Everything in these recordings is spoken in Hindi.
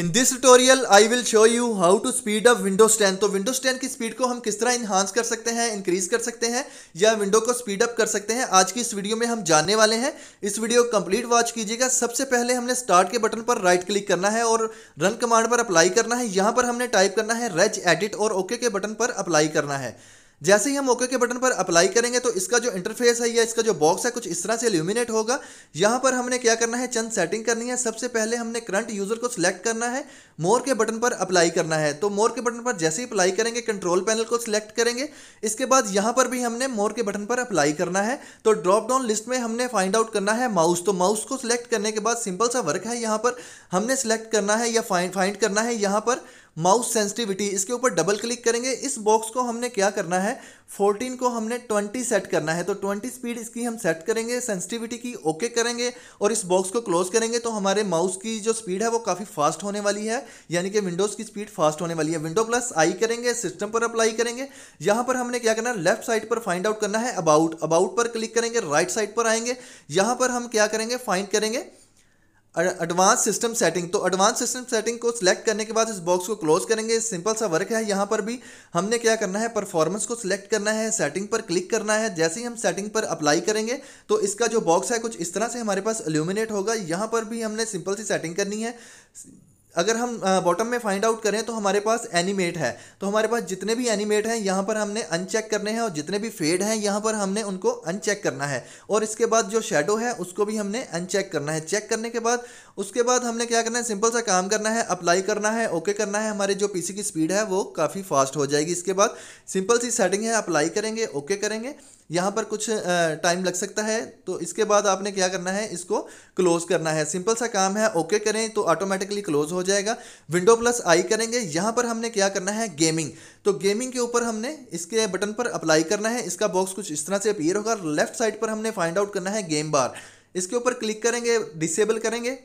in this tutorial I will show you how to speed up Windows 10 तो विंडोज 10 की स्पीड को हम किस तरह इन्हांस कर सकते हैं इंक्रीज कर सकते हैं या विंडो को स्पीड अप कर सकते हैं आज की इस वीडियो में हम जानने वाले हैं इस वीडियो को कंप्लीट वॉच कीजिएगा सबसे पहले हमने स्टार्ट के बटन पर राइट क्लिक करना है और रन कमांड पर अप्लाई करना है यहाँ पर हमने टाइप करना है रेज एडिट और ओके okay के बटन पर अप्लाई करना है जैसे ही हम ओके के बटन पर अप्लाई करेंगे तो इसका जो इंटरफेस है या इसका जो बॉक्स है कुछ इस तरह से ल्यूमिनेट होगा यहाँ पर हमने क्या करना है चंद सेटिंग करनी है सबसे पहले हमने करंट यूज़र को सिलेक्ट करना है मोर के बटन पर अप्लाई करना है तो मोर के बटन पर जैसे ही अप्लाई करेंगे कंट्रोल पैनल को सिलेक्ट करेंगे इसके बाद यहाँ पर भी हमने मोर के बटन पर अप्लाई करना है तो ड्रॉप डाउन लिस्ट में हमने फाइंड आउट करना है माउस तो माउस को सिलेक्ट करने के बाद सिंपल सा वर्क है यहाँ पर हमने सिलेक्ट करना है या फाइंड फाइंड करना है यहाँ पर माउस सेंसिटिविटी इसके ऊपर डबल क्लिक करेंगे इस बॉक्स को हमने क्या करना है 14 को हमने 20 सेट करना है तो 20 स्पीड इसकी हम सेट करेंगे सेंसिटिविटी की ओके करेंगे और इस बॉक्स को क्लोज करेंगे तो हमारे माउस की जो स्पीड है वो काफ़ी फास्ट होने वाली है यानी कि विंडोज़ की स्पीड फास्ट होने वाली है विंडो प्लस आई करेंगे सिस्टम पर अप्लाई करेंगे यहाँ पर हमने क्या करना है लेफ्ट साइड पर फाइंड आउट करना है अबाउट अबाउट पर क्लिक करेंगे राइट साइड पर आएंगे यहाँ पर हम क्या करेंगे फाइंड करेंगे एडवांस सिस्टम सेटिंग तो एडवांस सिस्टम सेटिंग को सिलेक्ट करने के बाद इस बॉक्स को क्लोज करेंगे सिंपल सा वर्क है यहाँ पर भी हमने क्या करना है परफॉर्मेंस को सिलेक्ट करना है सेटिंग पर क्लिक करना है जैसे ही हम सेटिंग पर अप्लाई करेंगे तो इसका जो बॉक्स है कुछ इस तरह से हमारे पास एल्यूमिनेट होगा यहाँ पर भी हमने सिंपल सी सेटिंग करनी है अगर हम बॉटम में फाइंड आउट करें तो हमारे पास एनिमेट है तो हमारे पास जितने भी एनिमेट हैं यहाँ पर हमने अनचेक करने हैं और जितने भी फेड हैं यहाँ पर हमने उनको अनचेक करना है और इसके बाद जो शेडो है उसको भी हमने अनचेक करना है चेक करने के बाद उसके बाद हमने क्या करना है सिंपल सा काम करना है अप्लाई करना है ओके करना है हमारे जो पी की स्पीड है वो काफ़ी फास्ट हो जाएगी इसके बाद सिंपल सी सेटिंग है अप्लाई करेंगे ओके करेंगे यहाँ पर कुछ टाइम लग सकता है तो इसके बाद आपने क्या करना है इसको क्लोज़ करना है सिंपल सा काम है ओके करें तो ऑटोमेटिकली क्लोज़ हो जाएगा विंडो प्लस आई करेंगे यहाँ पर हमने क्या करना है गेमिंग तो गेमिंग के ऊपर हमने इसके बटन पर अप्लाई करना है इसका बॉक्स कुछ इस तरह से अपीयर होगा लेफ्ट साइड पर हमने फाइंड आउट करना है गेम बार इसके ऊपर क्लिक करेंगे डिसेबल करेंगे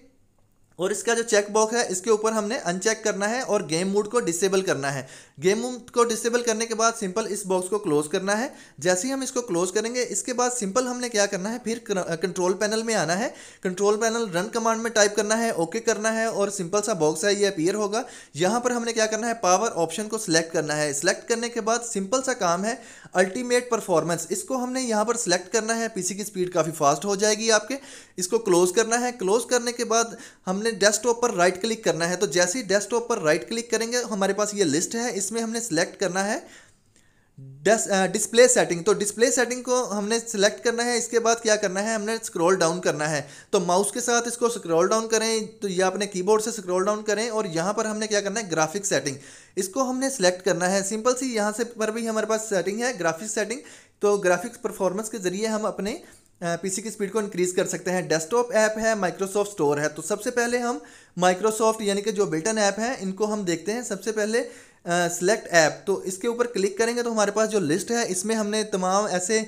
और इसका जो चेक बॉक्स है इसके ऊपर हमने अनचेक करना है और गेम मोड को डिसेबल करना है गेम मोड को डिसेबल करने के बाद सिंपल इस बॉक्स को क्लोज करना है जैसे ही हम इसको क्लोज करेंगे इसके बाद सिंपल हमने क्या करना है फिर कंट्रोल पैनल में आना है कंट्रोल पैनल रन कमांड में टाइप करना है ओके करना है और सिंपल सा बॉक्स है ये अपियर होगा यहाँ पर हमने क्या करना है पावर ऑप्शन को सिलेक्ट करना है सिलेक्ट करने के बाद सिंपल सा काम है अल्टीमेट परफॉर्मेंस इसको हमने यहाँ पर सिलेक्ट करना है पीसी की स्पीड काफ़ी फास्ट हो जाएगी आपके इसको क्लोज करना है क्लोज करने के बाद हमने हमने डेस्कटॉप पर राइट क्लिक करना है तो जैसे ही डेस्कटॉप पर राइट क्लिक करेंगे हमारे पास ये लिस्ट है इसमें हमने सेलेक्ट करना है डिस्प्ले सेटिंग uh, तो डिस्प्ले सेटिंग को हमने सेलेक्ट करना है इसके बाद क्या करना है हमने स्क्रॉल डाउन करना है तो माउस के साथ इसको स्क्रॉल डाउन करें तो या अपने कीबोर्ड से स्क्रॉल डाउन करें और यहाँ पर हमने क्या करना है ग्राफिक सेटिंग इसको हमने सेलेक्ट करना है सिंपल सी यहाँ से पर भी हमारे पास सेटिंग है ग्राफिक सेटिंग तो ग्राफिक्स परफॉर्मेंस के ज़रिए हम अपने पीसी uh, की स्पीड को इंक्रीज़ कर सकते हैं डेस्कटॉप ऐप है माइक्रोसॉफ्ट स्टोर है तो सबसे पहले हम माइक्रोसॉफ्ट यानी कि जो बिल्टन ऐप है इनको हम देखते हैं सबसे पहले सेलेक्ट ऐप तो इसके ऊपर क्लिक करेंगे तो हमारे पास जो लिस्ट है इसमें हमने तमाम ऐसे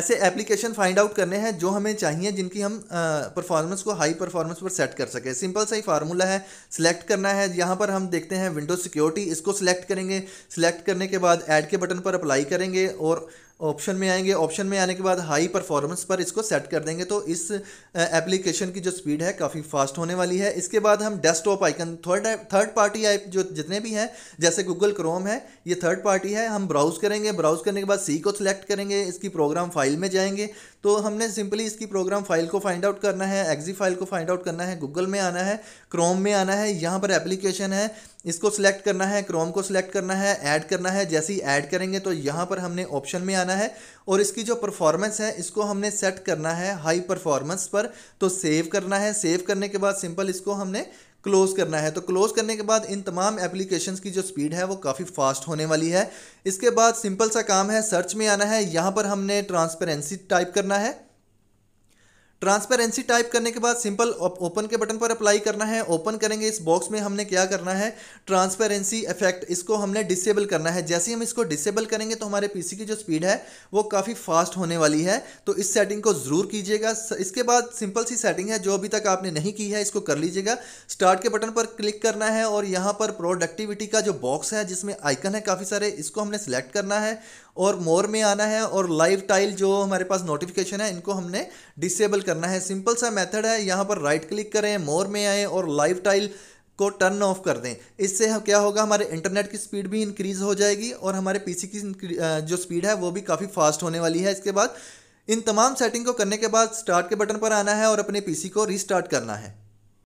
ऐसे एप्लीकेशन फाइंड आउट करने हैं जो हमें चाहिए जिनकी हम परफॉर्मेंस को हाई परफॉर्मेंस पर सेट कर सकें सिंपल सा ही फार्मूला है सिलेक्ट करना है यहाँ पर हम देखते हैं विंडो सिक्योरिटी इसको सिलेक्ट करेंगे सिलेक्ट करने के बाद ऐड के बटन पर अप्लाई करेंगे और ऑप्शन में आएंगे ऑप्शन में आने के बाद हाई परफॉर्मेंस पर इसको सेट कर देंगे तो इस एप्लीकेशन की जो स्पीड है काफ़ी फास्ट होने वाली है इसके बाद हम desktop icon third third party app जो जितने भी हैं जैसे गूगल क्रोम है ये थर्ड पार्टी है हम ब्राउज़ करेंगे ब्राउज़ करने के बाद सी को सिलेक्ट करेंगे इसकी प्रोग्राम फाइल में जाएंगे तो हमने सिंपली इसकी प्रोग्राम फाइल को फाइंड आउट करना है एग्जी फाइल को फाइंड आउट करना है गूगल में आना है क्रोम में आना है यहाँ पर एप्लीकेशन है इसको सिलेक्ट करना है क्रोम को सिलेक्ट करना है ऐड करना है जैसे ही ऐड करेंगे तो यहाँ पर हमने ऑप्शन में आना है और इसकी जो परफॉर्मेंस है इसको हमने सेट करना है हाई परफॉर्मेंस पर तो सेव करना है सेव करने के बाद सिंपल इसको हमने क्लोज़ करना है तो क्लोज़ करने के बाद इन तमाम एप्लीकेशंस की जो स्पीड है वो काफ़ी फास्ट होने वाली है इसके बाद सिंपल सा काम है सर्च में आना है यहाँ पर हमने ट्रांसपेरेंसी टाइप करना है ट्रांसपेरेंसी टाइप करने के बाद सिंपल ओपन के बटन पर अप्लाई करना है ओपन करेंगे इस बॉक्स में हमने क्या करना है ट्रांसपेरेंसी इफेक्ट इसको हमने डिसेबल करना है जैसे ही हम इसको डिसेबल करेंगे तो हमारे पीसी की जो स्पीड है वो काफ़ी फास्ट होने वाली है तो इस सेटिंग को ज़रूर कीजिएगा इसके बाद सिंपल सी सेटिंग है जो अभी तक आपने नहीं की है इसको कर लीजिएगा स्टार्ट के बटन पर क्लिक करना है और यहाँ पर प्रोडक्टिविटी का जो बॉक्स है जिसमें आइकन है काफ़ी सारे इसको हमने सेलेक्ट करना है और मोर में आना है और लाइव टाइल जो हमारे पास नोटिफिकेशन है इनको हमने डिसेबल करना है सिंपल सा मेथड है यहाँ पर राइट क्लिक करें मोर में आएँ और लाइव टाइल को टर्न ऑफ कर दें इससे हम क्या होगा हमारे इंटरनेट की स्पीड भी इंक्रीज़ हो जाएगी और हमारे पीसी की जो स्पीड है वो भी काफ़ी फास्ट होने वाली है इसके बाद इन तमाम सेटिंग को करने के बाद स्टार्ट के बटन पर आना है और अपने पीसी को रीस्टार्ट करना है